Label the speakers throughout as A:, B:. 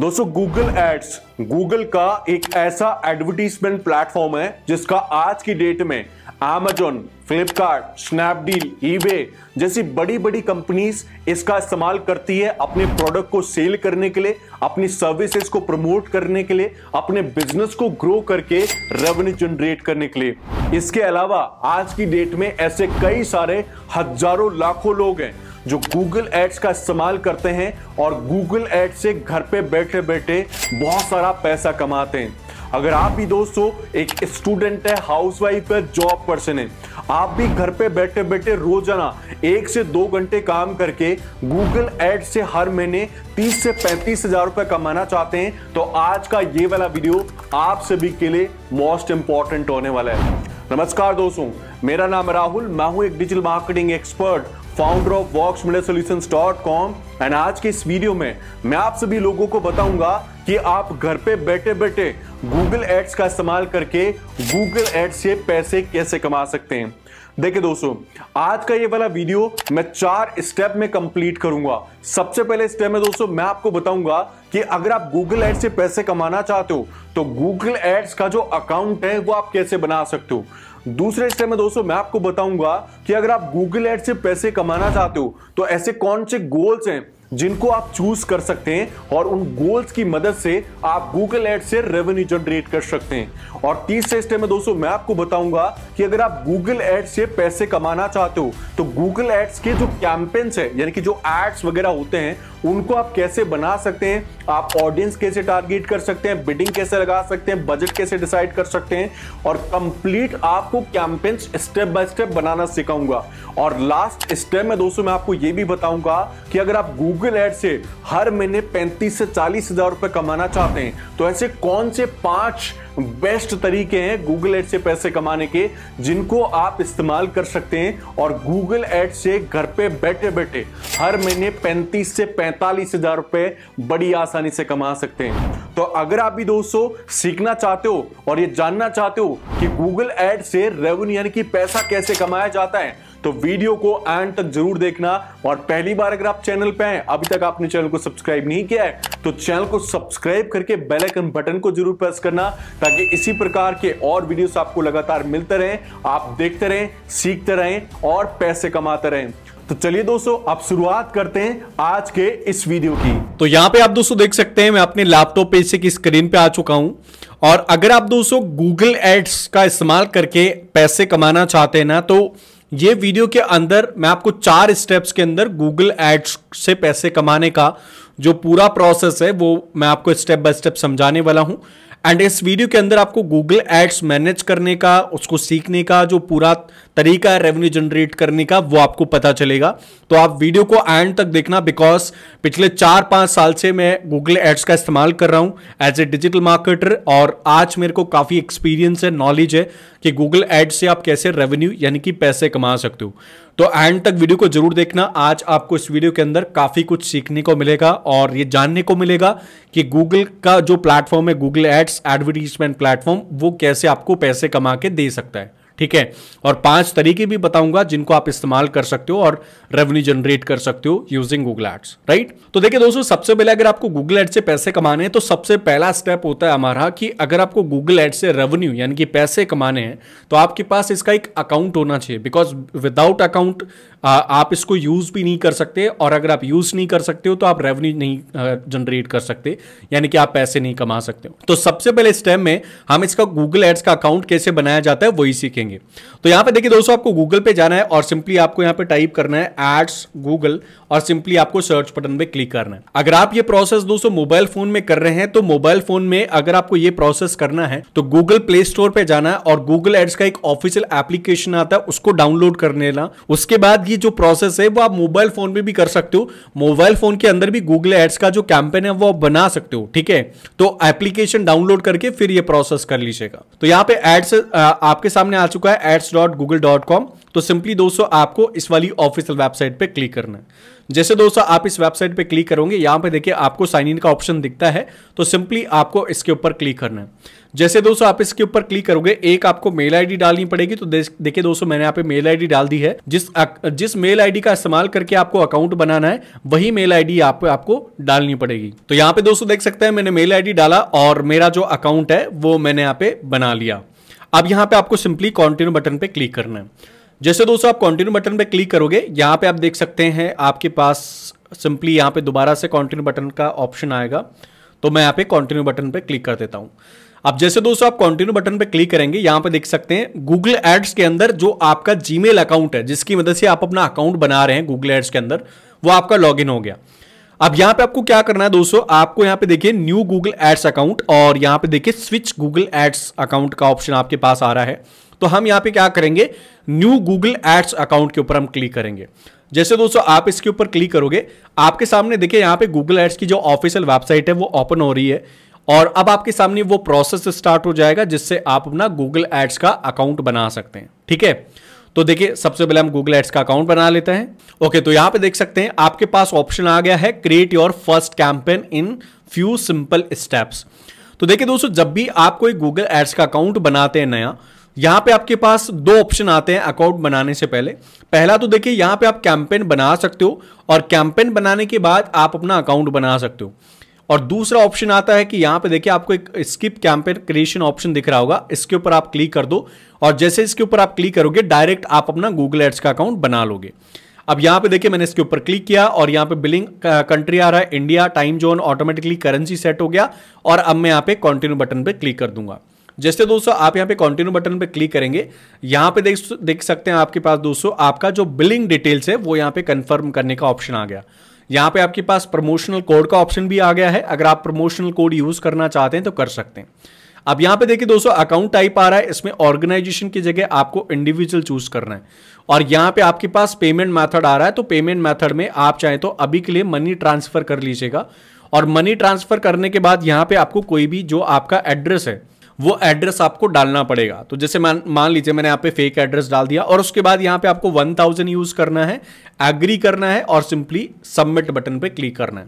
A: दोस्तों Google ads Google का एक ऐसा एडवर्टीजमेंट प्लेटफॉर्म है जिसका आज की डेट में एमेजॉन फ्लिपकार्ट स्नैपडील ईबे जैसी बड़ी बड़ी कंपनीज इसका इस्तेमाल करती है अपने प्रोडक्ट को सेल करने के लिए अपनी सर्विसेज को प्रमोट करने के लिए अपने बिजनेस को ग्रो करके रेवेन्यू जनरेट करने के लिए इसके अलावा आज की डेट में ऐसे कई सारे हजारों लाखों लोग हैं जो गूगल एड्स का इस्तेमाल करते हैं और गूगल एड से घर पे बैठे बैठे बहुत सारा पैसा कमाते हैं अगर आप भी दोस्तों एक स्टूडेंट है हाउसवाइफ है जॉब पर्सन है आप भी घर पे बैठे बैठे रोजाना एक से दो घंटे काम करके गूगल एड से हर महीने 30 से पैंतीस हजार रुपए कमाना चाहते हैं तो आज का ये वाला वीडियो आप सभी के लिए मोस्ट इंपॉर्टेंट होने वाला है नमस्कार दोस्तों मेरा नाम राहुल मैं हूं एक digital marketing expert founder of Vox solution dot com and आज के इस वीडियो में मैं आप सभी लोगों को बताऊंगा कि आप घर पे बैठे बैठे गूगल एड्स का इस्तेमाल करके गूगल एड्स से पैसे कैसे कमा सकते हैं देखिए दोस्तों आज का ये वाला वीडियो मैं चार स्टेप में कंप्लीट करूंगा सबसे पहले स्टेप में दोस्तों मैं आपको बताऊंगा कि अगर आप गूगल एड्स से पैसे कमाना चाहते हो तो गूगल एड्स का जो अकाउंट है वो आप कैसे बना सकते हो दूसरे हिस्से में दोस्तों मैं आपको बताऊंगा कि अगर आप गूगल एड से पैसे कमाना चाहते हो तो ऐसे कौन से गोल्स हैं जिनको आप चूज कर सकते हैं और उन गोल्स की मदद से आप गूगल एड से रेवेन्यू जनरेट कर सकते हैं और तीसरे स्टेप में दोस्तों मैं आपको बताऊंगा कि अगर आप गूगल एड से पैसे कमाना चाहते हो तो गूगल एड्स के जो कैंपेन्स है यानी कि जो एड्स वगैरह होते हैं उनको आप कैसे बना सकते हैं आप ऑडियंस कैसे टारगेट कर सकते हैं बिडिंग कैसे लगा सकते हैं बजट कैसे डिसाइड कर सकते हैं और कंप्लीट आपको कैंपेन्स स्टेप बाय स्टेप बनाना सिखाऊंगा और लास्ट स्टेप में दोस्तों मैं आपको यह भी बताऊंगा कि अगर आप गूगल एड से हर महीने पैंतीस से चालीस हजार रुपए कमाना चाहते हैं तो ऐसे कौन से पांच बेस्ट तरीके हैं गूगल एड से पैसे कमाने के जिनको आप इस्तेमाल कर सकते हैं और गूगल एड से घर पे बैठे बैठे हर महीने पैंतीस से पैंतालीस हजार रुपए बड़ी आसानी से कमा सकते हैं तो अगर आप भी दोस्तों सीखना चाहते हो और ये जानना चाहते हो कि गूगल एड से रेवेन्यू यानी कि पैसा कैसे कमाया जाता है तो वीडियो को एंड तक जरूर देखना और पहली बार अगर आप चैनल पे हैं अभी तक आपने चैनल को सब्सक्राइब नहीं किया है तो चैनल को सब्सक्राइब करके बेल आइकन बटन को जरूर प्रेस करना ताकि इसी प्रकार के और वीडियोस आपको लगातार मिलते रहें आप देखते रहें सीखते रहें और पैसे कमाते रहें तो चलिए दोस्तों आप शुरुआत करते हैं आज के इस वीडियो की तो यहाँ पे आप दोस्तों देख सकते हैं मैं अपने लैपटॉप पेज से की स्क्रीन पे आ चुका हूं और अगर आप दोस्तों गूगल एड्स का इस्तेमाल करके पैसे कमाना चाहते हैं ना तो ये वीडियो के अंदर मैं आपको चार स्टेप्स के अंदर गूगल एड्स से पैसे कमाने का जो पूरा प्रोसेस है वो मैं आपको स्टेप बाय स्टेप समझाने वाला हूं एंड इस वीडियो के अंदर आपको गूगल एड्स मैनेज करने का उसको सीखने का जो पूरा तरीका है रेवेन्यू जनरेट करने का वो आपको पता चलेगा तो आप वीडियो को एंड तक देखना बिकॉज पिछले चार पांच साल से मैं गूगल एड्स का इस्तेमाल कर रहा हूं एज ए डिजिटल मार्केटर और आज मेरे को काफ़ी एक्सपीरियंस है नॉलेज है कि गूगल एड्स से आप कैसे रेवेन्यू यानी कि पैसे कमा सकते हो तो एंड तक वीडियो को जरूर देखना आज आपको इस वीडियो के अंदर काफ़ी कुछ सीखने को मिलेगा और ये जानने को मिलेगा कि गूगल का जो प्लेटफॉर्म है गूगल एड्स एडवर्टीजमेंट प्लेटफॉर्म वो कैसे आपको पैसे कमा के दे सकता है ठीक है और पांच तरीके भी बताऊंगा जिनको आप इस्तेमाल कर सकते हो और रेवेन्यू जनरेट कर सकते हो यूजिंग गूगल एड्स राइट तो देखिए दोस्तों सबसे पहले अगर आपको गूगल एड से पैसे कमाने हैं तो सबसे पहला स्टेप होता है हमारा कि अगर आपको गूगल एड से रेवेन्यू यानी कि पैसे कमाने हैं तो आपके पास इसका एक अकाउंट होना चाहिए बिकॉज विदाउट अकाउंट आप इसको यूज़ भी नहीं कर सकते और अगर आप यूज़ नहीं कर सकते हो तो आप रेवेन्यू नहीं जनरेट कर सकते यानी कि आप पैसे नहीं कमा सकते हो तो सबसे पहले स्टेप में हम इसका गूगल एड्स का अकाउंट कैसे बनाया जाता है वही सीखेंगे तो यहाँ पे देखिए दोस्तों आपको गूगल पे जाना है और सिंपली आपको यहाँ पे टाइप करना है एड्स गूगल और सिंपली आपको सर्च बटन पे क्लिक करना है अगर आप ये प्रोसेस दोस्तों मोबाइल फोन में कर रहे हैं तो मोबाइल फोन में अगर आपको ये प्रोसेस करना है तो गूगल प्ले स्टोर पर जाना है और गूगल एड्स का एक ऑफिशियल एप्लीकेशन आता है उसको डाउनलोड कर लेना उसके बाद ये जो प्रोसेस है वो आप मोबाइल फोन में भी कर सकते हो मोबाइल फोन के अंदर भी गूगल एड्स का जो कैंपेन है वो आप बना सकते हो ठीक है तो एप्लीकेशन डाउनलोड करके फिर ये प्रोसेस कर लीजिएगा तो यहाँ पे एड्स आपके सामने आ चुका है ads dot Google dot com तो सिंपली दोस्तों आपको इस वाली ऑफिशियल वेबसाइट पर क्लिक करना है जैसे दोस्तों आप इस वेबसाइट पे क्लिक करोगे यहां पे देखिए आपको साइन इन का ऑप्शन दिखता है तो सिंपली आपको इसके ऊपर क्लिक करना है जैसे दोस्तों आप इसके ऊपर क्लिक करोगे एक आपको मेल आईडी डालनी पड़ेगी तो देखिए दोस्तों मैंने यहाँ पे मेल आईडी डाल दी है जिस जिस मेल आईडी का इस्तेमाल करके आपको अकाउंट बनाना है वही मेल आईडी आप, आपको डालनी पड़ेगी तो यहाँ पे दोस्तों देख सकते हैं मैंने मेल आई डाला और मेरा जो अकाउंट है वो मैंने यहाँ पे बना लिया अब यहाँ पे आपको सिंपली कॉन्टिन्यू बटन पे क्लिक करना है जैसे दोस्तों आप कंटिन्यू बटन पे क्लिक करोगे यहाँ पे आप देख सकते हैं आपके पास सिंपली यहाँ पे दोबारा से कंटिन्यू बटन का ऑप्शन आएगा तो मैं यहाँ पे कंटिन्यू बटन पे क्लिक कर देता हूँ अब जैसे दोस्तों आप कंटिन्यू बटन पे क्लिक करेंगे यहाँ पे देख सकते हैं गूगल एड्स के अंदर जो आपका जी अकाउंट है जिसकी मदद से आप अपना अकाउंट बना रहे हैं गूगल एड्स के अंदर वो आपका लॉग हो गया अब यहाँ पे आपको क्या करना है दोस्तों आपको यहाँ पे देखिए न्यू गूगल एड्स अकाउंट और यहाँ पे देखिए स्विच गूगल एड्स अकाउंट का ऑप्शन आपके पास आ रहा है तो हम यहां पे क्या करेंगे न्यू गूगल एड्स अकाउंट के ऊपर हम क्लिक करेंगे जैसे दोस्तों आप इसके ऊपर क्लिक करोगे आपके सामने देखिए यहां पे गूगल एड्स की जो ऑफिशियल वेबसाइट है वो ओपन हो रही है और अब आपके सामने वो प्रोसेस स्टार्ट हो जाएगा जिससे आप अपना गूगल एड्स का अकाउंट बना सकते हैं ठीक है तो देखिए सबसे पहले हम गूगल एड्स का अकाउंट बना लेते हैं ओके तो यहां पे देख सकते हैं आपके पास ऑप्शन आ गया है create your first campaign in few simple steps तो देखिए दोस्तों जब भी आप कोई गूगल एड्स का अकाउंट बनाते हैं नया यहां पे आपके पास दो ऑप्शन आते हैं अकाउंट बनाने से पहले पहला तो देखिए यहां पे आप कैंपेन बना सकते हो और कैंपेन बनाने के बाद आप अपना अकाउंट बना सकते हो और दूसरा ऑप्शन आता है कि यहां पे देखिए आपको एक स्किप कैंपेन क्रिएशन ऑप्शन दिख रहा होगा इसके ऊपर आप क्लिक कर दो और जैसे इसके ऊपर आप क्लिक करोगे डायरेक्ट आप अपना गूगल एड्स का अकाउंट बना लोगे अब यहां पे देखिए मैंने इसके ऊपर क्लिक किया और यहां पे बिलिंग कंट्री uh, आ रहा है India time zone automatically currency set हो गया और अब मैं यहाँ पे कंटिन्यू बटन पे क्लिक कर दूंगा जैसे दोस्तों आप यहाँ पे कंटिन्यू बटन पे क्लिक करेंगे यहाँ पे देख देख सकते हैं आपके पास दोस्तों आपका जो बिलिंग डिटेल्स है वो यहाँ पे कंफर्म करने का ऑप्शन आ गया यहाँ पे आपके पास प्रमोशनल कोड का ऑप्शन भी आ गया है अगर आप प्रमोशनल कोड यूज करना चाहते हैं तो कर सकते हैं अब यहाँ पे देखिए दोस्तों अकाउंट टाइप आ रहा है इसमें ऑर्गेनाइजेशन की जगह आपको इंडिविजुअल चूज करना है और यहाँ पे आपके पास पेमेंट मेथड आ रहा है तो पेमेंट मेथड में आप चाहें तो अभी के लिए मनी ट्रांसफर कर लीजिएगा और मनी ट्रांसफर करने के बाद यहाँ पे आपको कोई भी जो आपका एड्रेस है वो एड्रेस आपको डालना पड़ेगा तो जैसे मान मान लीजिए मैंने यहाँ पे फेक एड्रेस डाल दिया और उसके बाद यहाँ पे आपको 1000 यूज़ करना है एग्री करना है और सिंपली सबमिट बटन पे क्लिक करना है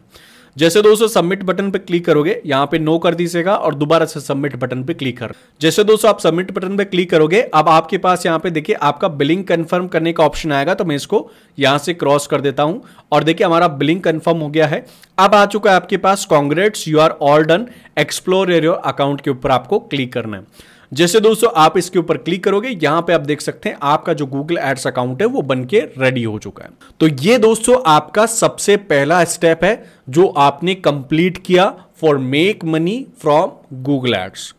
A: जैसे दोस्तों सबमिट बटन पर क्लिक करोगे यहाँ पे नो कर दीजिएगा और दोबारा से सबमिट बटन पर क्लिक कर जैसे दोस्तों आप सबमिट बटन पर क्लिक करोगे अब आपके पास यहाँ पे देखिए आपका बिलिंग कंफर्म करने का ऑप्शन आएगा तो मैं इसको यहाँ से क्रॉस कर देता हूँ और देखिए हमारा बिलिंग कंफर्म हो गया है अब आ चुका है आपके पास congrats you are all done explore your account के ऊपर आपको क्लिक करना है जैसे दोस्तों आप इसके ऊपर क्लिक करोगे यहां पे आप देख सकते हैं आपका जो गूगल एड्स अकाउंट है वो बन के रेडी हो चुका है तो ये दोस्तों आपका सबसे पहला स्टेप है जो आपने कंप्लीट किया for make money from Google ads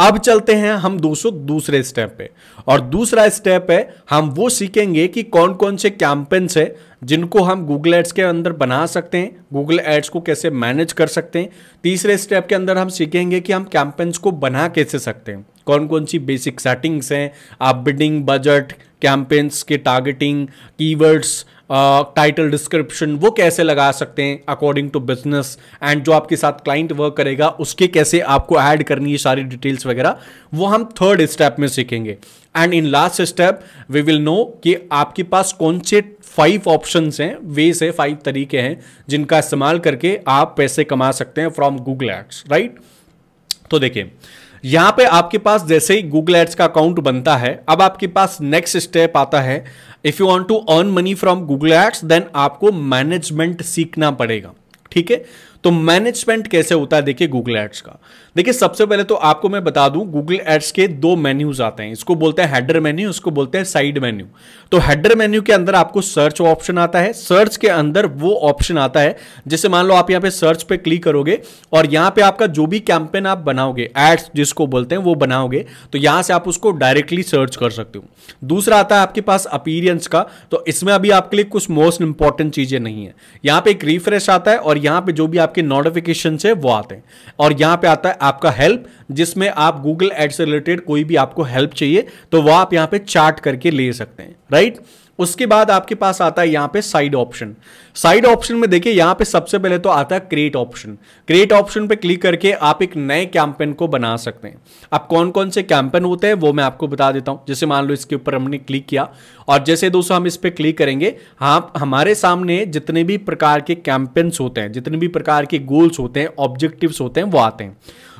A: अब चलते हैं हम दोस्तों दूसरे स्टेप पे और दूसरा स्टेप है हम वो सीखेंगे कि कौन कौन से कैंपेन्स है जिनको हम गूगल एड्स के अंदर बना सकते हैं गूगल एड्स को कैसे मैनेज कर सकते हैं तीसरे स्टेप के अंदर हम सीखेंगे कि हम कैंपेन्स को बना कैसे सकते हैं कौन कौन सी बेसिक सेटिंग्स हैं आप बिडिंग बजट कैंपेन्स के टारगेटिंग कीवर्ड्स टाइटल डिस्क्रिप्शन वो कैसे लगा सकते हैं अकॉर्डिंग टू बिजनेस एंड जो आपके साथ क्लाइंट वर्क करेगा उसके कैसे आपको ऐड करनी है सारी डिटेल्स वगैरह वो हम थर्ड स्टेप में सीखेंगे and in last step we will know कि आपके पास कौन से फाइव ऑप्शन हैं वेज है फाइव तरीके हैं जिनका इस्तेमाल करके आप पैसे कमा सकते हैं फ्रॉम गूगल एड्स राइट तो देखिए यहां पे आपके पास जैसे ही गूगल एड्स का अकाउंट बनता है अब आपके पास नेक्स्ट स्टेप आता है if you want to earn money from Google ads then आपको मैनेजमेंट सीखना पड़ेगा ठीक है तो मैनेजमेंट कैसे होता है देखिए गूगल एड्स का देखिए सबसे पहले तो आपको मैं बता दूं गूगल एड्स के दो मेन्यूज आते हैं इसको बोलते हैं हेडर मेन्यू इसको बोलते हैं साइड मेन्यू तो हेडर मेन्यू के अंदर आपको सर्च ऑप्शन आता है सर्च के अंदर वो ऑप्शन आता है जैसे मान लो आप यहां पे सर्च पे क्लिक करोगे और यहां पे आपका जो भी कैंपेन आप बनाओगे एड्स जिसको बोलते हैं वो बनाओगे तो यहां से आप उसको डायरेक्टली सर्च कर सकते हो दूसरा आता है आपके पास अपीरियंस का तो इसमें अभी आपके लिए कुछ मोस्ट इंपॉर्टेंट चीजें नहीं है यहां पर एक रिफ्रेश आता है और यहां पर जो भी आप आपके नोटिफिकेशन है वो आते हैं और यहां पे आता है आपका हेल्प जिसमें आप गूगल एड से रिलेटेड कोई भी आपको हेल्प चाहिए तो वह आप यहां पे चार्ट करके ले सकते हैं राइट right? उसके बाद आपके पास आता है यहां पे साइड ऑप्शन साइड ऑप्शन में देखिए यहां पे सबसे पहले तो आता है क्रिएट ऑप्शन क्रिएट ऑप्शन पे क्लिक करके आप एक नए कैंपेन को बना सकते हैं अब कौन कौन से कैंपेन होते हैं वो मैं आपको बता देता हूं जैसे मान लो इसके ऊपर हमने क्लिक किया और जैसे दोस्तों हम इस पर क्लिक करेंगे हाँ हमारे सामने जितने भी प्रकार के कैंपेन्स होते हैं जितने भी प्रकार के गोल्स होते हैं ऑब्जेक्टिव होते हैं वो आते हैं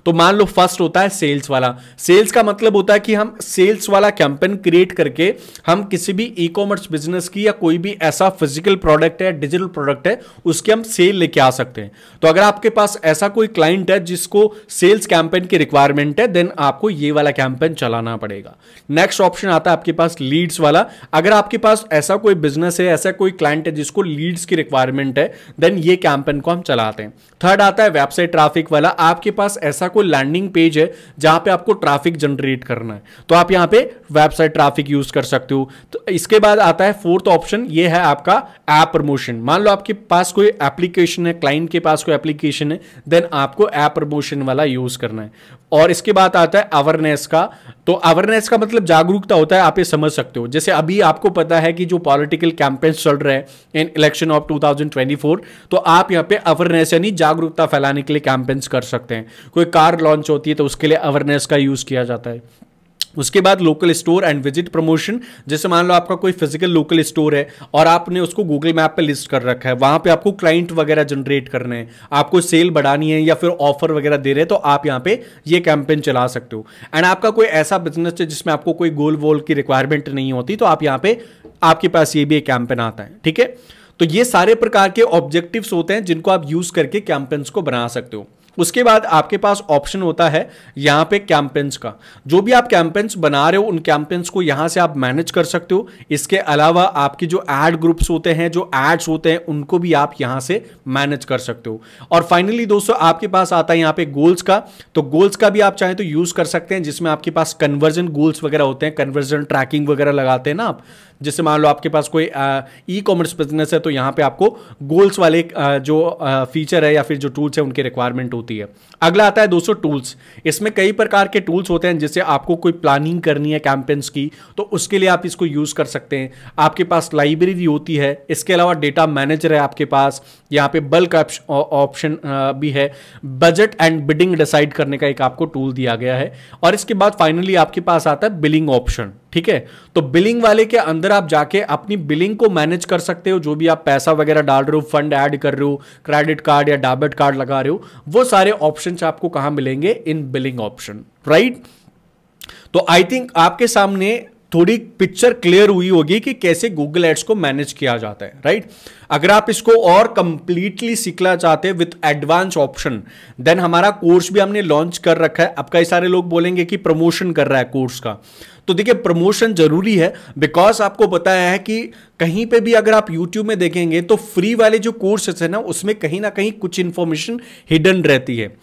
A: तो मान लो फर्स्ट होता है सेल्स वाला सेल्स का मतलब होता है कि हम सेल्स वाला कैंपेन क्रिएट करके हम किसी भी ई कॉमर्स बिजनेस की या कोई भी ऐसा फिजिकल प्रोडक्ट है डिजिटल प्रोडक्ट है उसके हम सेल लेके आ सकते हैं तो अगर आपके पास ऐसा कोई क्लाइंट है जिसको सेल्स कैंपेन की रिक्वायरमेंट है देन आपको ये वाला कैंपेन चलाना पड़ेगा नेक्स्ट ऑप्शन आता है आपके पास लीड्स वाला अगर आपके पास ऐसा कोई बिजनेस है ऐसा कोई क्लाइंट है जिसको लीड्स की रिक्वायरमेंट है देन ये कैंपेन को हम चलाते हैं थर्ड आता है वेबसाइट ट्राफिक वाला आपके पास ऐसा कोई लैंडिंग पेज है जहां पे आपको ट्रैफिक जनरेट करना है तो आप यहां पे वेबसाइट ट्रैफिक यूज कर सकते हो तो इसके बाद आता है फोर्थ ऑप्शन ये है आपका ऐप प्रमोशन मान लो आपके पास कोई एप्लीकेशन है क्लाइंट के पास कोई एप्लीकेशन है देन आपको ऐप प्रमोशन वाला यूज करना है और इसके बाद आता है अवेयरनेस का तो अवेयरनेस का मतलब जागरूकता होता है आप ये समझ सकते हो जैसे अभी आपको पता है कि जो पॉलिटिकल कैंपेन्स चल रहे हैं इन इलेक्शन ऑफ 2024 तो आप यहाँ पे अवेयरनेस यानी जागरूकता फैलाने के लिए कैंपेन्स कर सकते हैं कोई कार लॉन्च होती है तो उसके लिए अवेयरनेस का यूज़ किया जाता है उसके बाद local store and visit promotion जैसे मान लो आपका कोई फिजिकल लोकल स्टोर है और आपने उसको गूगल मैप पे लिस्ट कर रखा है वहां पे आपको क्लाइंट वगैरह जनरेट करने हैं आपको सेल बढ़ानी है या फिर ऑफर वगैरह दे रहे हैं तो आप यहाँ पे ये कैंपेन चला सकते हो एंड आपका कोई ऐसा बिजनेस है जिसमें आपको कोई गोल वोल की रिक्वायरमेंट नहीं होती तो आप यहाँ पे आपके पास ये भी एक कैंपेन आता है ठीक है तो ये सारे प्रकार के ऑब्जेक्टिव्स होते हैं जिनको आप यूज़ करके कैंपेन्स को बना सकते हो उसके बाद आपके पास ऑप्शन होता है यहां पे कैंपेन्स का जो भी आप कैंपेन्स बना रहे हो उन कैंपेन्स को यहां से आप मैनेज कर सकते हो इसके अलावा आपके जो एड ग्रुप्स होते हैं जो एड्स होते हैं उनको भी आप यहां से मैनेज कर सकते हो और फाइनली दोस्तों आपके पास आता है यहां पे गोल्स का तो गोल्स का भी आप चाहें तो यूज़ कर सकते हैं जिसमें आपके पास कन्वर्जन गोल्स वगैरह होते हैं कन्वर्जन ट्रैकिंग वगैरह लगाते हैं ना आप जैसे मान लो आपके पास कोई ई कॉमर्स बिजनेस है तो यहाँ पे आपको गोल्स वाले जो फीचर है या फिर जो टूल्स है उनकी रिक्वायरमेंट होती है अगला आता है दोस्तों टूल्स इसमें कई प्रकार के टूल्स होते हैं जैसे आपको कोई प्लानिंग करनी है कैंपेन्स की तो उसके लिए आप इसको यूज़ कर सकते हैं आपके पास लाइब्रेरी होती है इसके अलावा डेटा मैनेजर है आपके पास यहाँ पे बल्क ऑप्शन भी है बजट एंड बिडिंग डिसाइड करने का एक आपको टूल दिया गया है और इसके बाद फाइनली आपके पास आता है बिलिंग ऑप्शन ठीक है तो बिलिंग वाले के अंदर आप जाके अपनी बिलिंग को मैनेज कर सकते हो जो भी आप पैसा वगैरह डाल रहे हो फंड ऐड कर रहे हो क्रेडिट कार्ड या डेबिट कार्ड लगा रहे हो वो सारे ऑप्शन आपको कहाँ मिलेंगे इन बिलिंग ऑप्शन राइट तो आई थिंक आपके सामने थोड़ी पिक्चर क्लियर हुई होगी कि कैसे गूगल एड्स को मैनेज किया जाता है राइट अगर आप इसको और कंप्लीटली सीखना चाहते हैं विथ एडवांस ऑप्शन देन हमारा कोर्स भी हमने लॉन्च कर रखा है अब कई सारे लोग बोलेंगे कि प्रमोशन कर रहा है कोर्स का तो देखिए प्रमोशन जरूरी है बिकॉज आपको बताया है कि कहीं पे भी अगर आप YouTube में देखेंगे तो फ्री वाले जो कोर्सेस है ना उसमें कहीं ना कहीं कुछ इंफॉर्मेशन हिडन रहती है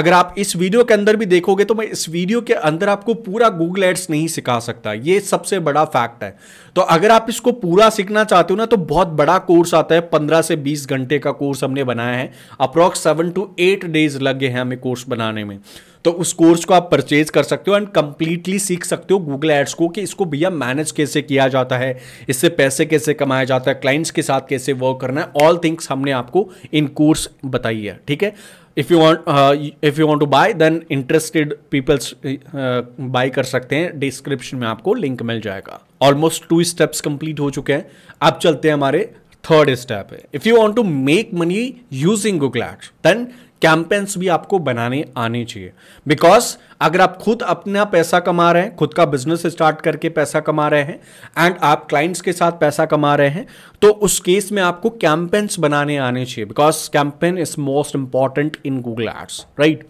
A: अगर आप इस वीडियो के अंदर भी देखोगे तो मैं इस वीडियो के अंदर आपको पूरा गूगल एड्स नहीं सिखा सकता ये सबसे बड़ा फैक्ट है तो अगर आप इसको पूरा सीखना चाहते हो ना तो बहुत बड़ा कोर्स आता है पंद्रह से बीस घंटे का कोर्स हमने बनाया है approx seven to eight days लग गए हैं हमें कोर्स बनाने में तो उस कोर्स को आप परचेज कर सकते हो एंड कंप्लीटली सीख सकते हो गूगल एड्स को कि इसको भैया मैनेज कैसे किया जाता है इससे पैसे कैसे कमाया जाता है क्लाइंट्स के साथ कैसे वर्क करना है ऑल थिंग्स हमने आपको इन कोर्स बताई है ठीक है if you want if you want to buy then interested peoples buy कर सकते हैं डिस्क्रिप्शन में आपको लिंक मिल जाएगा ऑलमोस्ट टू स्टेप्स कंप्लीट हो चुके हैं अब चलते हैं हमारे थर्ड स्टेप है if you want to make money using Google ads then campaigns भी आपको बनाने आने चाहिए बिकॉज अगर आप खुद अपना पैसा कमा रहे हैं खुद का बिजनेस स्टार्ट करके पैसा कमा रहे हैं एंड आप क्लाइंट्स के साथ पैसा कमा रहे हैं तो उस केस में आपको कैंपेन्स बनाने आने चाहिए because campaign is most important in Google ads right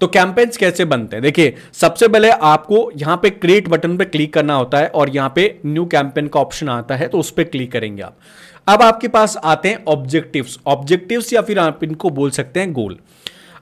A: तो कैंपेन्स कैसे बनते हैं देखिए सबसे पहले आपको यहां पे क्रिएट बटन पे क्लिक करना होता है और यहां पे न्यू कैंपेन का ऑप्शन आता है तो उस पर क्लिक करेंगे आप अब आपके पास आते हैं ऑब्जेक्टिव्स ऑब्जेक्टिव्स या फिर आप इनको बोल सकते हैं गोल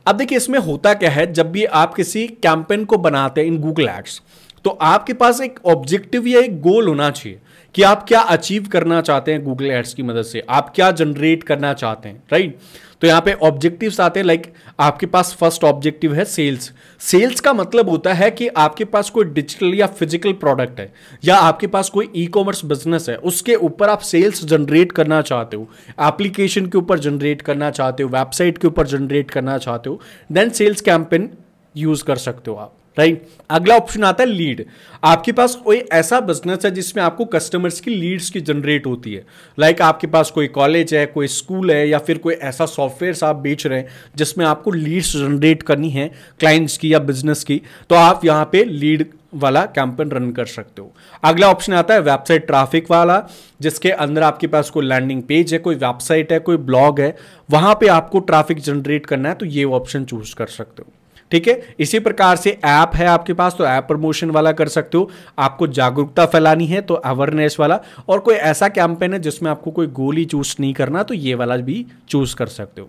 A: अब देखिए इसमें होता क्या है जब भी आप किसी कैंपेन को बनाते हैं इन गूगल एड्स तो आपके पास एक ऑब्जेक्टिव या एक गोल होना चाहिए कि आप क्या अचीव करना चाहते हैं गूगल एड्स की मदद से आप क्या जनरेट करना चाहते हैं राइट तो यहाँ पे ऑब्जेक्टिव्स आते हैं लाइक आपके पास फर्स्ट ऑब्जेक्टिव है सेल्स सेल्स का मतलब होता है कि आपके पास कोई डिजिटल या फिजिकल प्रोडक्ट है या आपके पास कोई ई कॉमर्स बिजनेस है उसके ऊपर आप सेल्स जनरेट करना चाहते हो एप्लीकेशन के ऊपर जनरेट करना चाहते हो वेबसाइट के ऊपर जनरेट करना चाहते हो देन सेल्स कैंपेन यूज़ कर सकते हो आप राइट अगला ऑप्शन आता है लीड आपके पास कोई ऐसा बिजनेस है जिसमें आपको कस्टमर्स की लीड्स की जनरेट होती है लाइक like आपके पास कोई कॉलेज है कोई स्कूल है या फिर कोई ऐसा सॉफ्टवेयर आप बेच रहे हैं जिसमें आपको लीड्स जनरेट करनी है क्लाइंट्स की या बिजनेस की तो आप यहाँ पे लीड वाला कैंपेन रन कर सकते हो अगला ऑप्शन आता है वेबसाइट ट्रैफिक वाला जिसके अंदर आपके पास कोई लैंडिंग पेज है कोई वेबसाइट है कोई ब्लॉग है वहां पे आपको ट्रैफिक जनरेट करना है तो ये ऑप्शन चूज कर सकते हो ठीक है इसी प्रकार से ऐप है आपके पास तो ऐप प्रमोशन वाला कर सकते हो आपको जागरूकता फैलानी है तो अवेयरनेस वाला और कोई ऐसा कैंपेन है जिसमें आपको कोई गोल ही चूज नहीं करना तो ये वाला भी चूज कर सकते हो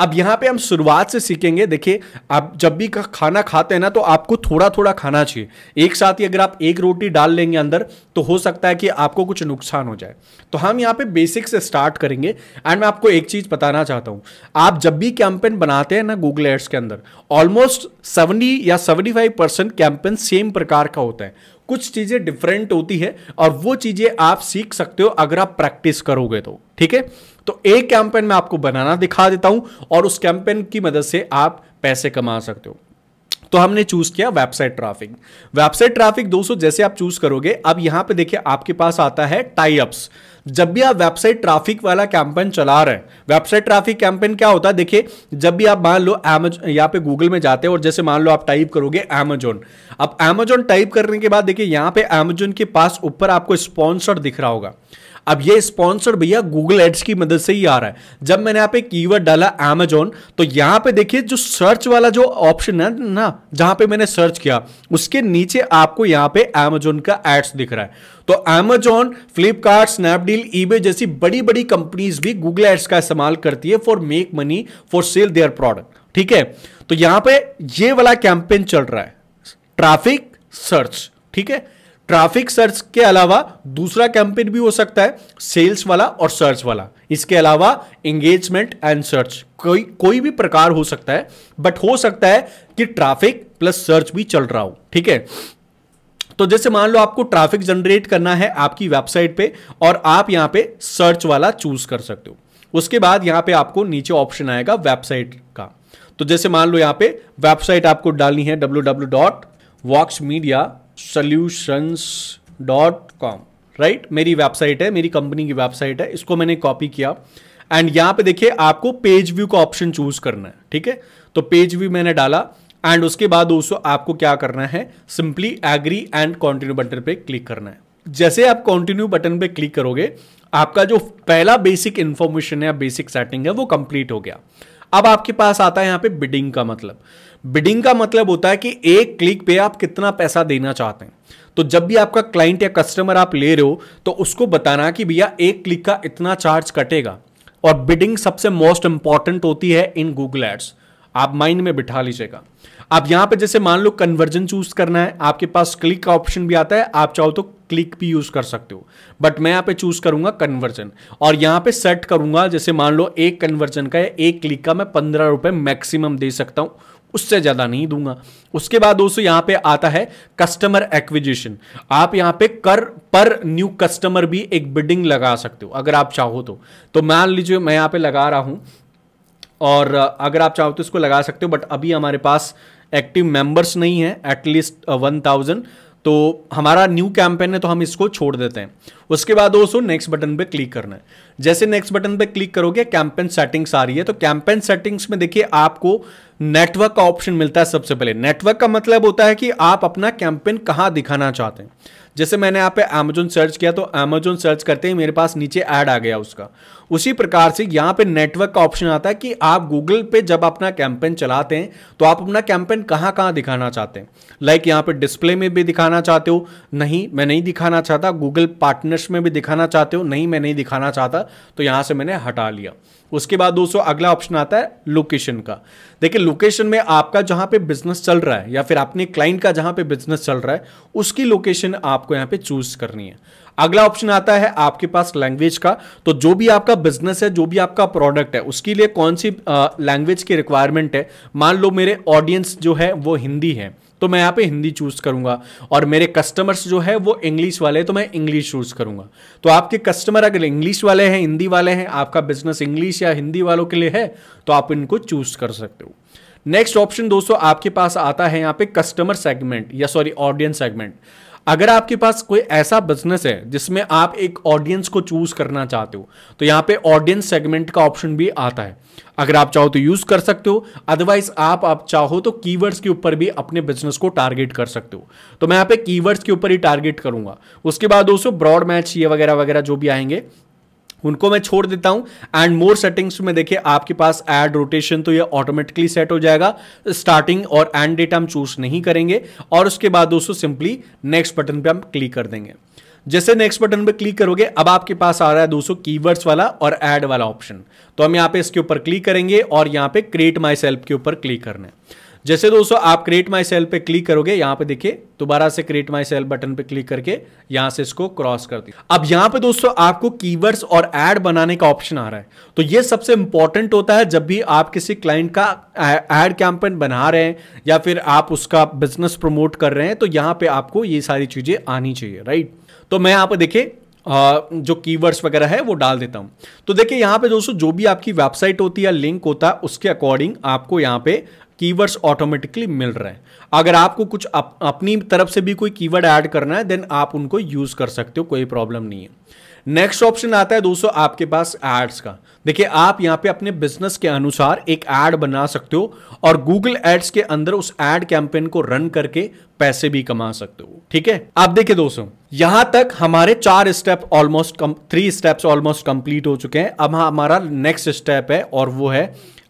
A: अब यहां पे हम शुरुआत से सीखेंगे देखिए आप जब भी खाना खाते हैं ना तो आपको थोड़ा थोड़ा खाना चाहिए एक साथ ही अगर आप एक रोटी डाल लेंगे अंदर तो हो सकता है कि आपको कुछ नुकसान हो जाए तो हम यहाँ पे बेसिक से स्टार्ट करेंगे एंड मैं आपको एक चीज़ बताना चाहता हूं आप जब भी कैंपेन बनाते हैं ना गूगल एड्स के अंदर ऑलमोस्ट सेवेंटी या seventy five percent campaign same प्रकार का होता है कुछ चीज़ें डिफरेंट होती है और वो चीज़ें आप सीख सकते हो अगर आप प्रैक्टिस करोगे तो ठीक है तो एक कैंपेन मैं आपको बनाना दिखा देता हूं और उस कैंपेन की मदद से आप पैसे कमा सकते हो तो हमने चूज किया वेबसाइट ट्रैफिक वेबसाइट ट्रैफिक दोस्तों जैसे आप चूज करोगे अब यहां पे देखिए आपके पास आता है टाई अप्स जब भी आप वेबसाइट ट्रैफिक वाला कैंपेन चला रहे हैं वेबसाइट ट्रैफिक कैंपेन क्या होता है देखिए जब भी आप मान लो एमेज यहां पे गूगल में जाते हैं और जैसे मान लो आप टाइप करोगे एमेजोन अब एमेजोन टाइप करने के बाद देखिए यहां पे एमेजोन के पास ऊपर आपको स्पॉन्सर दिख रहा होगा अब ये स्पॉन्सर्ड भैया गूगल एड्स की मदद से ही आ रहा है जब मैंने यहाँ पे कीवर्ड डाला एमेजोन तो यहाँ पे देखिए जो सर्च वाला जो ऑप्शन है ना जहाँ पे मैंने सर्च किया उसके नीचे आपको यहाँ पे एमेजोन का एड्स दिख रहा है तो एमेजॉन फ्लिपकार्ट स्नैपडील ईबे जैसी बड़ी बड़ी कंपनीज भी गूगल एड्स का इस्तेमाल करती है for make money for sale their product ठीक है तो यहां पे ये वाला कैंपेन चल रहा है ट्रैफिक सर्च ठीक है ट्रैफिक सर्च के अलावा दूसरा कैंपेन भी हो सकता है सेल्स वाला और सर्च वाला इसके अलावा एंगेजमेंट एंड सर्च कोई कोई भी प्रकार हो सकता है बट हो सकता है कि ट्रैफिक प्लस सर्च भी चल रहा हो ठीक है तो जैसे मान लो आपको ट्रैफिक जनरेट करना है आपकी वेबसाइट पे और आप यहां पे सर्च वाला चूज कर सकते हो उसके बाद यहां पे आपको नीचे ऑप्शन आएगा वेबसाइट का तो जैसे मान लो यहाँ पे वेबसाइट आपको डालनी है W W dot Vox media solutions dot com right मेरी वेबसाइट है मेरी कंपनी की वेबसाइट है इसको मैंने कॉपी किया एंड यहां पे देखिए आपको पेज व्यू का ऑप्शन चूज करना है ठीक है तो पेज व्यू मैंने डाला एंड उसके बाद दोस्तों आपको क्या करना है simply agree and continue button पे क्लिक करना है जैसे आप कॉन्टिन्यू बटन पे क्लिक करोगे आपका जो पहला बेसिक इंफॉर्मेशन है बेसिक सेटिंग है वो कंप्लीट हो गया अब आपके पास आता है यहां पे बिडिंग का मतलब बिडिंग का मतलब होता है कि एक क्लिक पे आप कितना पैसा देना चाहते हैं तो जब भी आपका क्लाइंट या कस्टमर आप ले रहे हो तो उसको बताना कि भैया एक क्लिक का इतना चार्ज कटेगा और बिडिंग सबसे मोस्ट इंपॉर्टेंट होती है इन गूगल एड्स आप माइंड में बिठा लीजिएगा आप यहां पे जैसे मान लो कन्वर्जन चूज करना है आपके पास क्लिक का ऑप्शन भी आता है आप चाहो तो क्लिक भी यूज कर सकते हो बट मैं यहाँ पे चूज करूंगा कन्वर्जन और यहां पे सेट करूंगा जैसे मान लो एक कन्वर्जन का या एक क्लिक का मैं पंद्रह रुपए मैक्सिमम दे सकता हूं उससे ज़्यादा नहीं दूंगा उसके बाद दोस्तों यहां पे आता है कस्टमर एक्विजिशन आप यहां पे कर पर न्यू कस्टमर भी एक बिडिंग लगा सकते हो अगर आप चाहो तो, तो मान लीजिए मैं यहां पे लगा रहा हूं और अगर आप चाहो तो इसको लगा सकते हो बट अभी हमारे पास एक्टिव मेंबर्स नहीं है एटलीस्ट वन थाउजेंड तो हमारा न्यू कैंपेन है तो हम इसको छोड़ देते हैं उसके बाद दोस्तों नेक्स्ट बटन पे क्लिक करना है जैसे नेक्स्ट बटन पे क्लिक करोगे कैंपेन सेटिंग्स आ रही है तो कैंपेन सेटिंग्स में देखिए आपको नेटवर्क का ऑप्शन मिलता है सबसे पहले नेटवर्क का मतलब होता है कि आप अपना कैंपेन कहां दिखाना चाहते हैं जैसे मैंने यहाँ पे अमेजोन सर्च किया तो अमेजोन सर्च करते ही मेरे पास नीचे ऐड आ गया उसका उसी प्रकार से यहां पे नेटवर्क का ऑप्शन आता है कि आप गूगल पे जब अपना कैंपेन चलाते हैं तो आप अपना कैंपेन कहां कहां दिखाना चाहते हैं लाइक like यहां पे डिस्प्ले में भी दिखाना चाहते हो नहीं मैं नहीं दिखाना चाहता गूगल पार्टनर्स में भी दिखाना चाहते हो नहीं मैं नहीं दिखाना चाहता तो यहां से मैंने हटा लिया उसके बाद दोस्तों अगला ऑप्शन आता है लोकेशन का देखिए लोकेशन में आपका जहां पे बिजनेस चल रहा है या फिर अपने क्लाइंट का जहां पे बिजनेस चल रहा है उसकी लोकेशन आपको यहां पे चूज करनी है अगला ऑप्शन आता है आपके पास लैंग्वेज का तो जो भी आपका बिजनेस है जो भी आपका प्रोडक्ट है उसके लिए कौन सी लैंग्वेज की रिक्वायरमेंट है मान लो मेरे ऑडियंस जो है वो हिंदी है तो मैं यहां पे हिंदी चूज़ करूंगा और मेरे कस्टमर्स जो है वो इंग्लिश वाले तो मैं इंग्लिश चूज़ करूंगा तो आपके कस्टमर अगर इंग्लिश वाले हैं हिंदी वाले हैं आपका बिजनेस इंग्लिश या हिंदी वालों के लिए है तो आप इनको चूज़ कर सकते हो नेक्स्ट ऑप्शन दोस्तों आपके पास आता है यहां पे कस्टमर सेगमेंट या सॉरी ऑडियंस सेगमेंट अगर आपके पास कोई ऐसा बिजनेस है जिसमें आप एक ऑडियंस को चूज करना चाहते हो तो यहाँ पे ऑडियंस सेगमेंट का ऑप्शन भी आता है अगर आप चाहो तो यूज कर सकते हो अदरवाइज आप आप चाहो तो कीवर्ड्स के ऊपर भी अपने बिजनेस को टारगेट कर सकते हो तो मैं यहाँ पे कीवर्ड्स के ऊपर ही टारगेट करूंगा उसके बाद दोस्तों ब्रॉड मैच ये वगैरह वगैरह जो भी आएंगे उनको मैं छोड़ देता हूं एंड मोर सेटिंग्स में देखिए आपके पास एड रोटेशन तो ये ऑटोमेटिकली सेट हो जाएगा स्टार्टिंग और एंड डेट हम चूज नहीं करेंगे और उसके बाद दोस्तों सिंपली नेक्स्ट बटन पे हम क्लिक कर देंगे जैसे नेक्स्ट बटन पे क्लिक करोगे अब आपके पास आ रहा है दोस्तों कीवर्ड्स वाला और एड वाला ऑप्शन तो हम यहाँ पे इसके ऊपर क्लिक करेंगे और यहाँ पे क्रिएट माई सेल्फ के ऊपर क्लिक करना है जैसे दोस्तों आप क्रिएट माई सेल पे क्लिक करोगे यहाँ पे देखिए दोबारा से क्रिएट माई सेल बटन पे क्लिक करके यहाँ से इसको क्रॉस कर दिया अब यहाँ पे दोस्तों आपको कीवर्ड्स और एड बनाने का ऑप्शन आ रहा है तो ये सबसे इंपॉर्टेंट होता है जब भी आप किसी क्लाइंट का एड कैंपेन बना रहे हैं या फिर आप उसका बिजनेस प्रमोट कर रहे हैं तो यहाँ पे आपको ये सारी चीजें आनी चाहिए राइट तो मैं यहां पर देखिए जो कीवर्ड्स वगैरह है वो डाल देता हूं तो देखिए यहाँ पे दोस्तों जो भी आपकी वेबसाइट होती है लिंक होता है उसके अकॉर्डिंग आपको यहाँ पे कीवर्ड्स ऑटोमेटिकली मिल रहे हैं अगर आपको कुछ अप, अपनी तरफ से भी कोई कीवर्ड ऐड करना है देन आप उनको यूज़ कर सकते हो कोई प्रॉब्लम नहीं है नेक्स्ट ऑप्शन आता है दोस्तों आपके पास एड्स का देखिए आप यहाँ पे अपने बिजनेस के अनुसार एक एड बना सकते हो और गूगल एड्स के अंदर उस एड कैंपेन को रन करके पैसे भी कमा सकते हो ठीक है आप देखिए दोस्तों यहां तक हमारे चार step almost three steps almost complete हो चुके हैं अब हमारा नेक्स्ट स्टेप है और वो है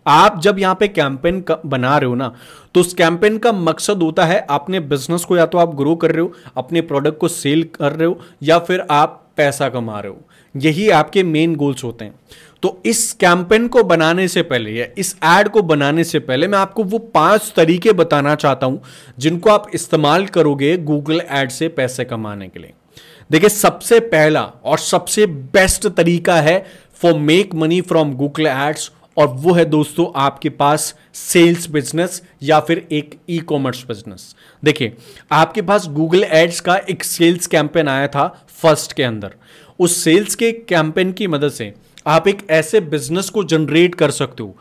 A: आप जब यहां पे कैंपेन बना रहे हो ना तो उस कैंपेन का मकसद होता है अपने बिजनेस को या तो आप ग्रो कर रहे हो अपने प्रोडक्ट को सेल कर रहे हो या फिर आप पैसा कमा रहे हो यही आपके मेन गोल्स होते हैं तो इस कैंपेन को बनाने से पहले या इस एड को बनाने से पहले मैं आपको वो पांच तरीके बताना चाहता हूं जिनको आप इस्तेमाल करोगे गूगल एड से पैसे कमाने के लिए देखिए सबसे पहला और सबसे बेस्ट तरीका है for make money from Google ads और वो है दोस्तों आपके पास सेल्स बिजनेस या फिर एक ई कॉमर्स बिजनेस देखिए आपके पास गूगल एड्स का एक सेल्स कैंपेन आया था फर्स्ट के अंदर उस सेल्स के कैंपेन की मदद से आप एक ऐसे बिजनेस को जनरेट कर सकते हो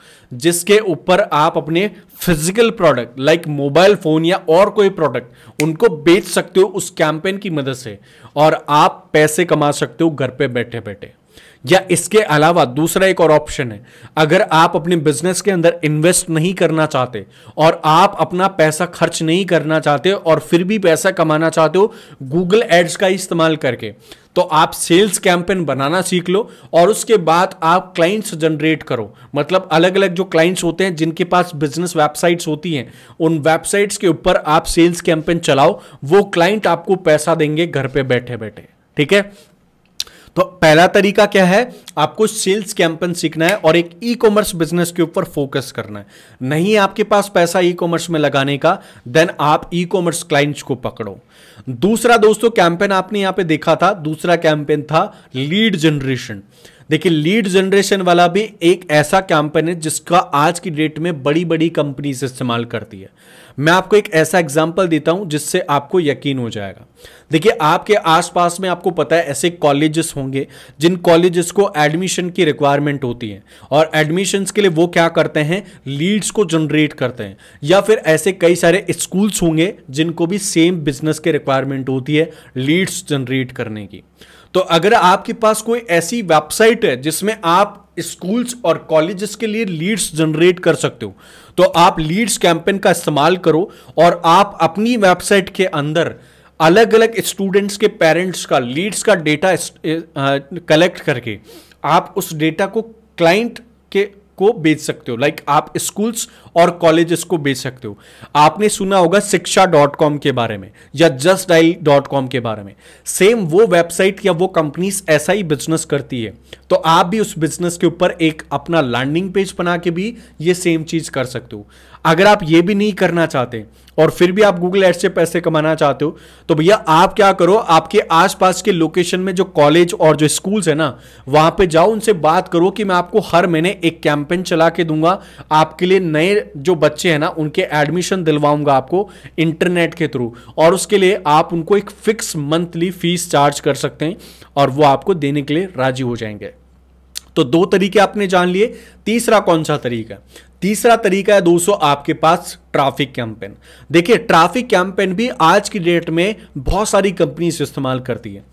A: जिसके ऊपर आप अपने physical product like mobile phone या और कोई प्रोडक्ट उनको बेच सकते हो उस कैंपेन की मदद से और आप पैसे कमा सकते हो घर पे बैठे बैठे या इसके अलावा दूसरा एक और ऑप्शन है अगर आप अपने बिजनेस के अंदर इन्वेस्ट नहीं करना चाहते और आप अपना पैसा खर्च नहीं करना चाहते और फिर भी पैसा कमाना चाहते हो गूगल एड्स का इस्तेमाल करके तो आप सेल्स कैंपेन बनाना सीख लो और उसके बाद आप क्लाइंट्स जनरेट करो मतलब अलग अलग जो क्लाइंट्स होते हैं जिनके पास बिजनेस वेबसाइट्स होती हैं उन वेबसाइट्स के ऊपर आप सेल्स कैंपेन चलाओ वो क्लाइंट आपको पैसा देंगे घर पे बैठे बैठे ठीक है तो पहला तरीका क्या है आपको सेल्स कैंपेन सीखना है और एक ई कॉमर्स बिजनेस के ऊपर फोकस करना है नहीं आपके पास पैसा ई कॉमर्स में लगाने का देन आप ई कॉमर्स क्लाइंट्स को पकड़ो दूसरा दोस्तों कैंपेन आपने यहां पे देखा था दूसरा कैंपेन था लीड जनरेशन देखिए लीड जनरेशन वाला भी एक ऐसा कैंपेन है जिसका आज की डेट में बड़ी बड़ी कंपनीज इस्तेमाल करती है मैं आपको एक ऐसा एग्जाम्पल देता हूं जिससे आपको यकीन हो जाएगा देखिए आपके आसपास में आपको पता है ऐसे कॉलेजेस होंगे जिन कॉलेजेस को एडमिशन की रिक्वायरमेंट होती है और एडमिशन्स के लिए वो क्या करते हैं लीड्स को जनरेट करते हैं या फिर ऐसे कई सारे स्कूल्स होंगे जिनको भी सेम बिजनेस के रिक्वायरमेंट होती है लीड्स जनरेट करने की तो अगर आपके पास कोई ऐसी वेबसाइट है जिसमें आप स्कूल्स और कॉलेजेस के लिए लीड्स जनरेट कर सकते हो तो आप लीड्स कैंपेन का इस्तेमाल करो और आप अपनी वेबसाइट के अंदर अलग अलग स्टूडेंट्स के पेरेंट्स का लीड्स का डेटा कलेक्ट करके आप उस डेटा को क्लाइंट के को बेच सकते हो लाइक like आप स्कूल्स और कॉलेजेस को बेच सकते हो आपने सुना होगा शिक्षा डॉट कॉम के बारे में या जस्ट डाइल डॉट कॉम के बारे में सेम वो वेबसाइट या वो कंपनीज ऐसा ही बिजनेस करती है तो आप भी उस बिजनेस के ऊपर एक अपना लैंडिंग पेज बना के भी ये सेम चीज कर सकते हो अगर आप ये भी नहीं करना चाहते और फिर भी आप गूगल एड्स से पैसे कमाना चाहते हो तो भैया आप क्या करो आपके आसपास के लोकेशन में जो कॉलेज और जो स्कूल्स है ना वहां पे जाओ उनसे बात करो कि मैं आपको हर महीने एक कैंपेन चला के दूंगा आपके लिए नए जो बच्चे हैं ना उनके एडमिशन दिलवाऊंगा आपको इंटरनेट के थ्रू और उसके लिए आप उनको एक फिक्स मंथली फीस चार्ज कर सकते हैं और वो आपको देने के लिए राजी हो जाएंगे तो दो तरीके आपने जान लिए तीसरा कौन सा तरीका तीसरा तरीका है दोस्तों आपके पास ट्रैफिक कैंपेन देखिए ट्रैफिक कैंपेन भी आज की डेट में बहुत सारी कंपनीज इस्तेमाल करती है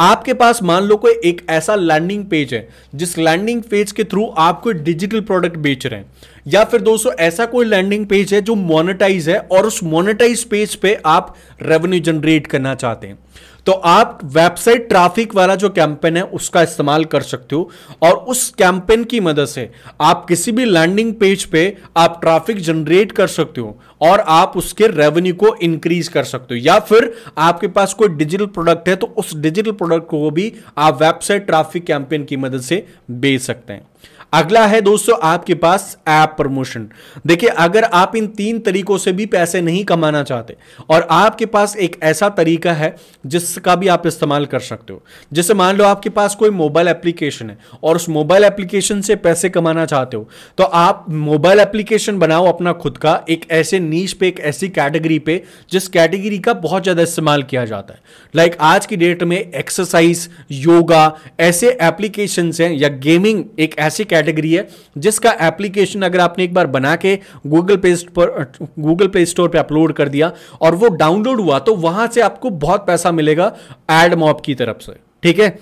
A: आपके पास मान लो कोई एक ऐसा लैंडिंग पेज है जिस लैंडिंग पेज के थ्रू आप कोई डिजिटल प्रोडक्ट बेच रहे हैं या फिर दोस्तों ऐसा कोई लैंडिंग पेज है जो मोनेटाइज है और उस मोनेटाइज पेज पे आप रेवेन्यू जनरेट करना चाहते हैं तो आप वेबसाइट ट्रैफिक वाला जो कैंपेन है उसका इस्तेमाल कर सकते हो और उस कैंपेन की मदद से आप किसी भी लैंडिंग पेज पे आप ट्रैफिक जनरेट कर सकते हो और आप उसके रेवेन्यू को इंक्रीज कर सकते हो या फिर आपके पास कोई डिजिटल प्रोडक्ट है तो उस डिजिटल प्रोडक्ट को भी आप वेबसाइट ट्राफिक कैंपेन की मदद से बेच सकते हैं अगला है दोस्तों आपके पास ऐप प्रमोशन देखिए अगर आप इन तीन तरीकों से भी पैसे नहीं कमाना चाहते और आपके पास एक ऐसा तरीका है जिसका भी आप इस्तेमाल कर सकते हो जैसे मान लो आपके पास कोई मोबाइल एप्लीकेशन है और उस मोबाइल एप्लीकेशन से पैसे कमाना चाहते हो तो आप मोबाइल एप्लीकेशन बनाओ अपना खुद का एक ऐसे नीच पे एक ऐसी कैटेगरी पे जिस कैटेगरी का बहुत ज़्यादा इस्तेमाल किया जाता है लाइक आज की डेट में एक्सरसाइज योगा ऐसे एप्लीकेशन हैं या गेमिंग एक ऐसी कैटेगरी कैटेगरी है जिसका एप्लीकेशन अगर आपने एक बार बना के गूगल पे पर गूगल प्ले स्टोर पर अपलोड कर दिया और वो डाउनलोड हुआ तो वहां से आपको बहुत पैसा मिलेगा एड मॉप की तरफ से ठीक है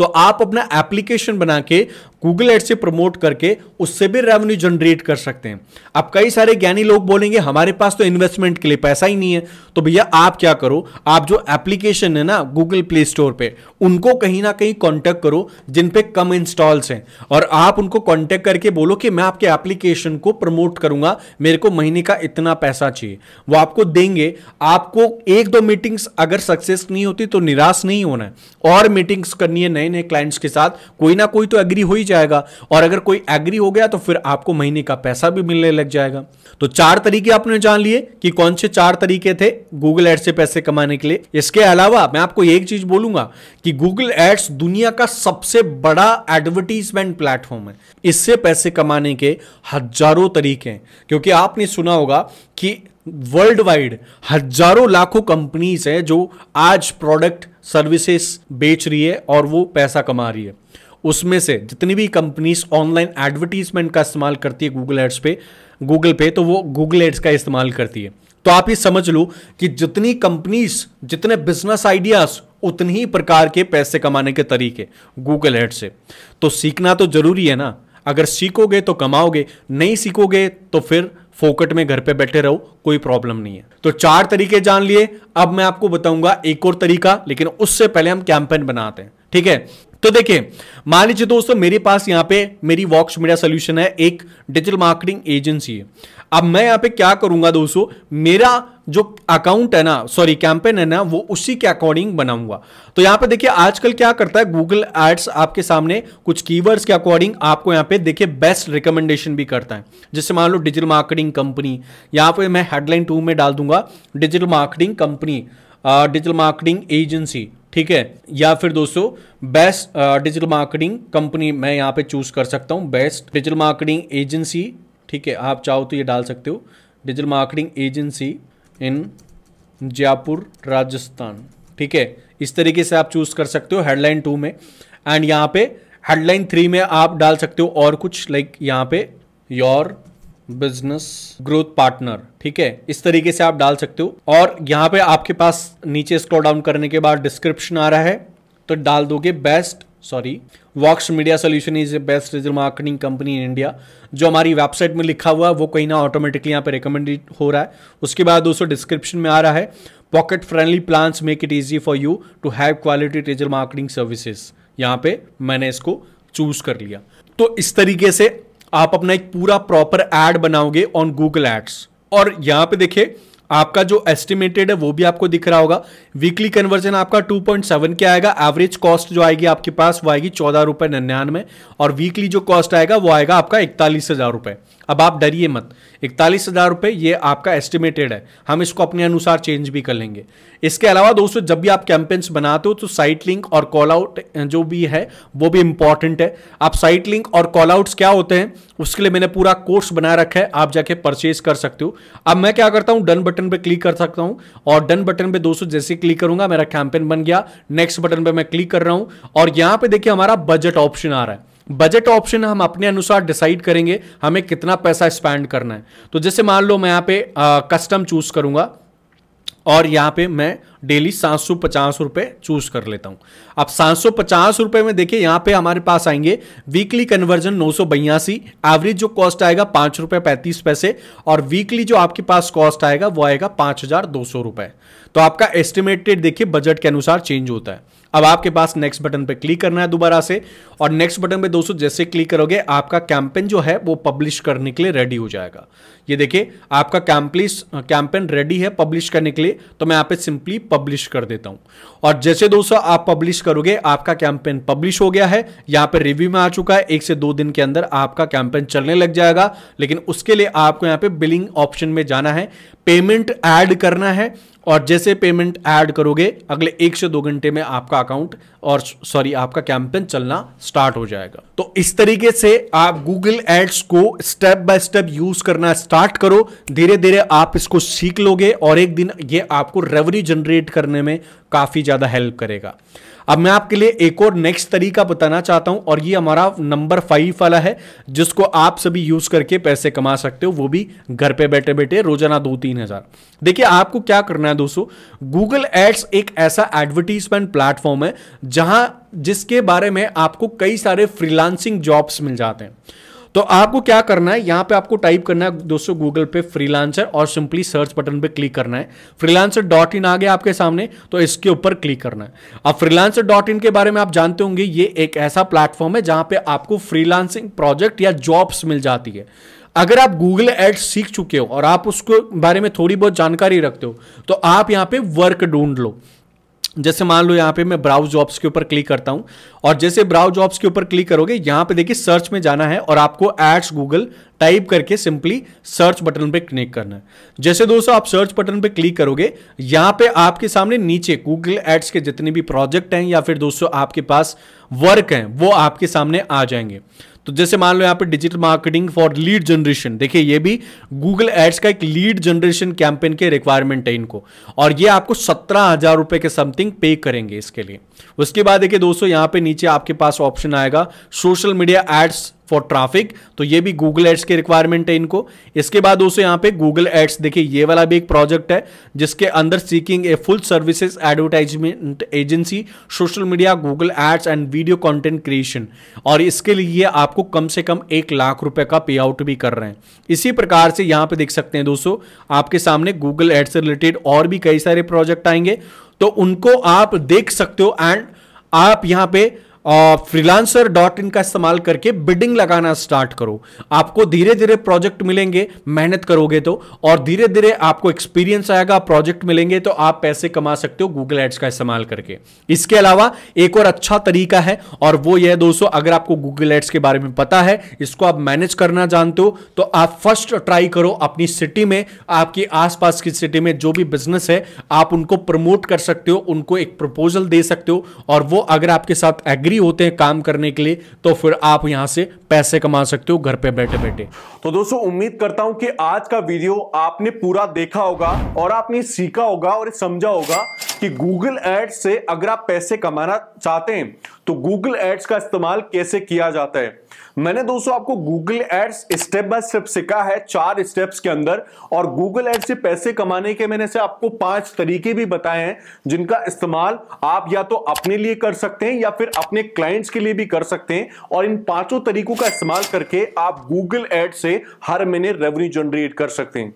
A: तो आप अपना एप्लीकेशन बना के गूगल एड से प्रमोट करके उससे भी रेवेन्यू जनरेट कर सकते हैं अब कई सारे ज्ञानी लोग बोलेंगे हमारे पास तो इन्वेस्टमेंट के लिए पैसा ही नहीं है तो भैया आप क्या करो आप जो एप्लीकेशन है ना गूगल प्ले स्टोर पे उनको कहीं ना कहीं कॉन्टेक्ट करो जिन पे कम इंस्टॉल्स हैं और आप उनको कॉन्टेक्ट करके बोलो कि मैं आपके एप्लीकेशन को प्रमोट करूंगा मेरे को महीने का इतना पैसा चाहिए वो आपको देंगे आपको एक दो मीटिंग्स अगर सक्सेस नहीं होती तो निराश नहीं होना है और मीटिंग्स करनी है नए साइन है क्लाइंट्स के साथ कोई ना कोई तो एग्री हो ही जाएगा और अगर कोई एग्री हो गया तो फिर आपको महीने का पैसा भी मिलने लग जाएगा तो चार तरीके आपने जान लिए कि कौन से चार तरीके थे गूगल एड्स से पैसे कमाने के लिए इसके अलावा मैं आपको एक चीज बोलूंगा कि गूगल एड्स दुनिया का सबसे बड़ा एडवर्टीजमेंट प्लेटफॉर्म है इससे पैसे कमाने के हजारों तरीके हैं क्योंकि आपने सुना होगा कि वर्ल्ड वाइड हजारों लाखों कंपनीज हैं जो आज प्रोडक्ट सर्विसेज बेच रही है और वो पैसा कमा रही है उसमें से जितनी भी कंपनीज ऑनलाइन एडवर्टीजमेंट का इस्तेमाल करती है गूगल एड्स पे गूगल पे तो वो गूगल एड्स का इस्तेमाल करती है तो आप ये समझ लो कि जितनी कंपनीज जितने बिजनेस आइडियाज उतनी ही प्रकार के पैसे कमाने के तरीके गूगल एड से तो सीखना तो जरूरी है ना अगर सीखोगे तो कमाओगे नहीं सीखोगे तो फिर फोकट में घर पे बैठे रहो कोई प्रॉब्लम नहीं है तो चार तरीके जान लिए अब मैं आपको बताऊंगा एक और तरीका लेकिन उससे पहले हम कैंपेन बनाते हैं ठीक है तो देखिए मान लीजिए दोस्तों मेरे पास यहाँ पे मेरी वॉक्स मीडिया सोल्यूशन है एक डिजिटल मार्केटिंग एजेंसी है अब मैं यहां पे क्या करूंगा दोस्तों मेरा जो अकाउंट है ना सॉरी कैंपेन है ना वो उसी के अकॉर्डिंग बनाऊंगा तो यहां पे देखिए आजकल क्या करता है गूगल एड्स आपके सामने कुछ कीवर्ड्स के अकॉर्डिंग आपको यहां पे देखिए बेस्ट रिकमेंडेशन भी करता है जैसे मान लो डिजिटल मार्केटिंग कंपनी यहां पे मैं हेडलाइन टू में डाल दूंगा digital marketing company digital marketing agency ठीक है या फिर दोस्तों बेस्ट डिजिटल मार्केटिंग कंपनी मैं यहाँ पे चूज कर सकता हूँ बेस्ट डिजिटल मार्केटिंग एजेंसी ठीक है आप चाहो तो ये डाल सकते हो digital marketing agency in Jaipur Rajasthan ठीक है इस तरीके से आप चूज कर सकते हो हेडलाइन टू में एंड यहाँ पे हेडलाइन थ्री में आप डाल सकते हो और कुछ लाइक यहाँ पे योर बिजनेस ग्रोथ पार्टनर ठीक है इस तरीके से आप डाल सकते हो और यहाँ पे आपके पास नीचे स्क्रॉल डाउन करने के बाद डिस्क्रिप्शन आ रहा है तो डाल दोगे best sorry Vox media solution is a best digital marketing company in India जो हमारी वेबसाइट में लिखा हुआ है वो कहीं ना ऑटोमेटिकली यहाँ पे रिकमेंडेड हो रहा है उसके बाद दोस्तों डिस्क्रिप्शन में आ रहा है pocket friendly plans make it easy for you to have quality digital marketing services यहाँ पे मैंने इसको चूज कर लिया तो इस तरीके से आप अपना एक पूरा प्रॉपर एड बनाओगे ऑन गूगल एड्स और यहां पे देखिए आपका जो एस्टिमेटेड है वो भी आपको दिख रहा होगा वीकली कन्वर्जन आपका 2.7 के आएगा एवरेज कॉस्ट जो आएगी आपके पास वो आएगी चौदह रुपए निन्यानवे और वीकली जो कॉस्ट आएगा वो आएगा आपका इकतालीस हज़ार रुपए अब आप डरिए मत इकतालीस हज़ार रुपये ये आपका एस्टिमेटेड है हम इसको अपने अनुसार चेंज भी कर लेंगे इसके अलावा दोस्तों जब भी आप कैंपेन्स बनाते हो तो साइट लिंक और कॉल आउट जो भी है वो भी इंपॉर्टेंट है आप साइट लिंक और कॉल आउट्स क्या होते हैं उसके लिए मैंने पूरा कोर्स बना रखा है आप जाके परचेज कर सकते हो अब मैं क्या करता हूँ डन बटन पर क्लिक कर सकता हूँ और डन बटन पर दोस्तों जैसे क्लिक करूंगा मेरा कैंपेन बन गया नेक्स्ट बटन पर मैं क्लिक कर रहा हूँ और यहाँ पर देखिए हमारा बजट ऑप्शन आ रहा है बजट ऑप्शन हम अपने अनुसार डिसाइड करेंगे हमें कितना पैसा स्पेंड करना है तो जैसे मान लो मैं यहाँ पे कस्टम चूज करूंगा और यहाँ पे मैं डेली सात सौ पचास रुपये चूज कर लेता हूँ अब सात सौ पचास रुपये में देखिए यहाँ पे हमारे पास आएंगे वीकली कन्वर्जन नौ सौ बयासी एवरेज जो कॉस्ट आएगा पाँच रुपये पैंतीस पैसे और वीकली जो आपके पास कॉस्ट आएगा वो आएगा पाँच हज़ार दो सौ रुपये तो आपका एस्टिमेटेड देखिए बजट के अनुसार चेंज होता है अब आपके पास नेक्स्ट बटन पर क्लिक करना है दोबारा से और नेक्स्ट बटन पर दोस्तों जैसे क्लिक करोगे आपका कैंपेन जो है वो पब्लिश करने के लिए रेडी हो जाएगा ये देखिए आपका कैंपलिस कैंपेन रेडी है पब्लिश करने के लिए तो मैं यहाँ पे सिंपली पब्लिश कर देता हूँ और जैसे दोस्तों आप पब्लिश करोगे आपका कैंपेन पब्लिश हो गया है यहाँ पे रिव्यू में आ चुका है एक से दो दिन के अंदर आपका कैंपेन चलने लग जाएगा लेकिन उसके लिए आपको यहाँ पे बिलिंग ऑप्शन में जाना है पेमेंट ऐड करना है और जैसे पेमेंट ऐड करोगे अगले एक से दो घंटे में आपका अकाउंट और सॉरी आपका कैंपेन चलना स्टार्ट हो जाएगा तो इस तरीके से आप गूगल एड्स को स्टेप बाय स्टेप यूज करना स्टार्ट करो धीरे धीरे आप इसको सीख लोगे और एक दिन ये आपको रेवन्यू जनरेट करने में काफ़ी ज़्यादा हेल्प करेगा अब मैं आपके लिए एक और नेक्स्ट तरीका बताना चाहता हूं और ये हमारा नंबर फाइव वाला है जिसको आप सभी यूज करके पैसे कमा सकते हो वो भी घर पे बैठे बैठे रोजाना दो तीन हजार देखिए आपको क्या करना है दोस्तों गूगल एड्स एक ऐसा एडवर्टीजमेंट प्लेटफॉर्म है जहां जिसके बारे में आपको कई सारे फ्रीलांसिंग जॉब्स मिल जाते हैं तो आपको क्या करना है यहां पे आपको टाइप करना है दोस्तों गूगल पे फ्रीलांसर और सिंपली सर्च बटन पे क्लिक करना है फ्रीलांसर डॉट इन आ गया आपके सामने तो इसके ऊपर क्लिक करना है अब फ्रीलांसर डॉट इन के बारे में आप जानते होंगे ये एक ऐसा प्लेटफॉर्म है जहां पे आपको फ्रीलांसिंग प्रोजेक्ट या जॉब्स मिल जाती है अगर आप गूगल एड्स सीख चुके हो और आप उसके बारे में थोड़ी बहुत जानकारी रखते हो तो आप यहां पे वर्क ढूंढ लो जैसे मान लो यहाँ पे मैं ब्राउज जॉब्स के ऊपर क्लिक करता हूँ और जैसे ब्राउज जॉब्स के ऊपर क्लिक करोगे यहाँ पे देखिए सर्च में जाना है और आपको एड्स गूगल टाइप करके सिंपली सर्च बटन पे क्लिक करना है जैसे दोस्तों आप सर्च बटन पे क्लिक करोगे यहाँ पे आपके सामने नीचे गूगल एड्स के जितने भी प्रोजेक्ट हैं या फिर दोस्तों आपके पास वर्क हैं वो आपके सामने आ जाएंगे तो जैसे मान लो यहां पे digital marketing for lead generation देखिए ये भी गूगल एड्स का एक लीड जनरेशन कैंपेन के रिक्वायरमेंट है इनको और ये आपको सत्रह हजार रुपए के समथिंग पे करेंगे इसके लिए उसके बाद देखिए दोस्तों यहां पे नीचे आपके पास ऑप्शन आएगा social media ads for traffic तो ये भी गूगल एड्स की रिक्वायरमेंट है इनको इसके बाद दोस्तों यहाँ पे गूगल एड्स देखिए ये वाला भी एक प्रोजेक्ट है जिसके अंदर seeking a full services advertisement agency social media Google ads and video content creation और इसके लिए आपको कम से कम एक लाख रुपए का पे आउट भी कर रहे हैं इसी प्रकार से यहाँ पे देख सकते हैं दोस्तों आपके सामने गूगल एड से रिलेटेड और भी कई सारे प्रोजेक्ट आएंगे तो उनको आप देख सकते हो एंड आप यहां पे फ्रीलांसर डॉट इन का इस्तेमाल करके बिडिंग लगाना स्टार्ट करो आपको धीरे धीरे प्रोजेक्ट मिलेंगे मेहनत करोगे तो और धीरे धीरे आपको एक्सपीरियंस आएगा प्रोजेक्ट मिलेंगे तो आप पैसे कमा सकते हो गूगल एड्स का इस्तेमाल करके इसके अलावा एक और अच्छा तरीका है और वो यह दोस्तों अगर आपको गूगल एड्स के बारे में पता है इसको आप मैनेज करना जानते हो तो आप फर्स्ट ट्राई करो अपनी सिटी में आपके आसपास की सिटी में जो भी बिजनेस है आप उनको प्रमोट कर सकते हो उनको एक प्रपोजल दे सकते हो और वो अगर आपके साथ एग्री एग्री होते हैं काम करने के लिए तो फिर आप यहां से पैसे कमा सकते हो घर पे बैठे बैठे तो दोस्तों उम्मीद करता हूं कि आज का वीडियो आपने पूरा देखा होगा और आपने सीखा होगा और समझा होगा कि गूगल एड्स से अगर आप पैसे कमाना चाहते हैं तो गूगल एड्स का इस्तेमाल कैसे किया जाता है मैंने दोस्तों आपको Google ads step by step सीखा है चार स्टेप्स के अंदर और गूगल एड्स से पैसे कमाने के मैंने से आपको पांच तरीके भी बताए हैं जिनका इस्तेमाल आप या तो अपने लिए कर सकते हैं या फिर अपने क्लाइंट्स के लिए भी कर सकते हैं और इन पांचों तरीकों का इस्तेमाल करके आप गूगल एड से हर महीने रेवेन्यू जनरेट कर सकते हैं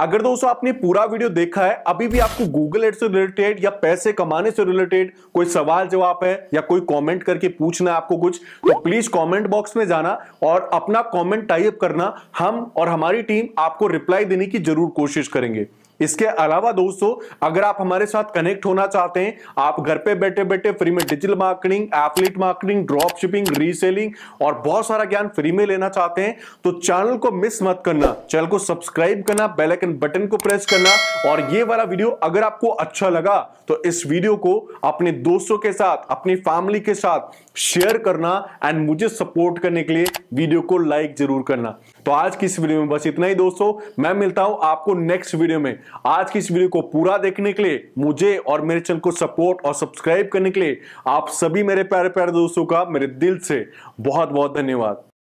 A: अगर दोस्तों आपने पूरा वीडियो देखा है अभी भी आपको गूगल एड से रिलेटेड या पैसे कमाने से रिलेटेड कोई सवाल जवाब है या कोई कॉमेंट करके पूछना है आपको कुछ तो प्लीज कॉमेंट बॉक्स में जाना और अपना कमेंट टाइप करना हम और हमारी टीम आपको रिप्लाई देने की जरूर कोशिश करेंगे इसके अलावा दोस्तों अगर आप हमारे साथ कनेक्ट होना चाहते हैं आप घर पे बैठे बैठे फ्री में digital marketing affiliate marketing drop shipping reselling और बहुत सारा ज्ञान फ्री में लेना चाहते हैं तो चैनल को मिस मत करना चैनल को सब्सक्राइब करना बेलाइकन बटन को प्रेस करना और ये वाला वीडियो अगर आपको अच्छा लगा तो इस वीडियो को अपने दोस्तों के साथ अपनी फैमिली के साथ शेयर करना एंड मुझे सपोर्ट करने के लिए वीडियो को लाइक जरूर करना तो आज की इस वीडियो में बस इतना ही दोस्तों मैं मिलता हूं आपको नेक्स्ट वीडियो में आज की इस वीडियो को पूरा देखने के लिए मुझे और मेरे चैनल को सपोर्ट और सब्सक्राइब करने के लिए आप सभी मेरे प्यारे प्यारे दोस्तों का मेरे दिल से बहुत बहुत धन्यवाद